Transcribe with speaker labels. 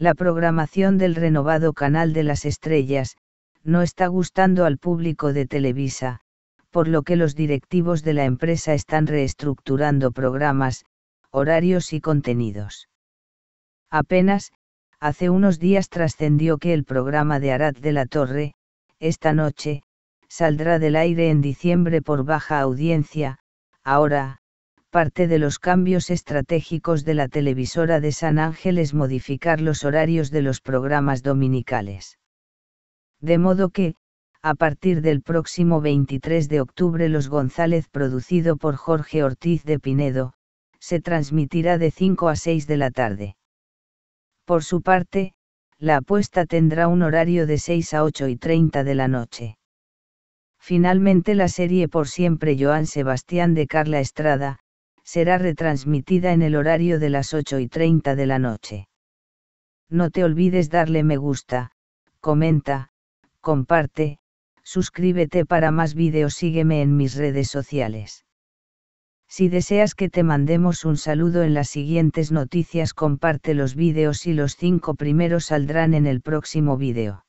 Speaker 1: la programación del renovado Canal de las Estrellas, no está gustando al público de Televisa, por lo que los directivos de la empresa están reestructurando programas, horarios y contenidos. Apenas, hace unos días trascendió que el programa de Arad de la Torre, esta noche, saldrá del aire en diciembre por baja audiencia, ahora, parte de los cambios estratégicos de la televisora de San Ángel es modificar los horarios de los programas dominicales. De modo que, a partir del próximo 23 de octubre Los González producido por Jorge Ortiz de Pinedo, se transmitirá de 5 a 6 de la tarde. Por su parte, la apuesta tendrá un horario de 6 a 8 y 30 de la noche. Finalmente la serie Por siempre Joan Sebastián de Carla Estrada, será retransmitida en el horario de las 8 y 30 de la noche. No te olvides darle me gusta, comenta, comparte, suscríbete para más vídeos, sígueme en mis redes sociales. Si deseas que te mandemos un saludo en las siguientes noticias comparte los vídeos y los cinco primeros saldrán en el próximo vídeo.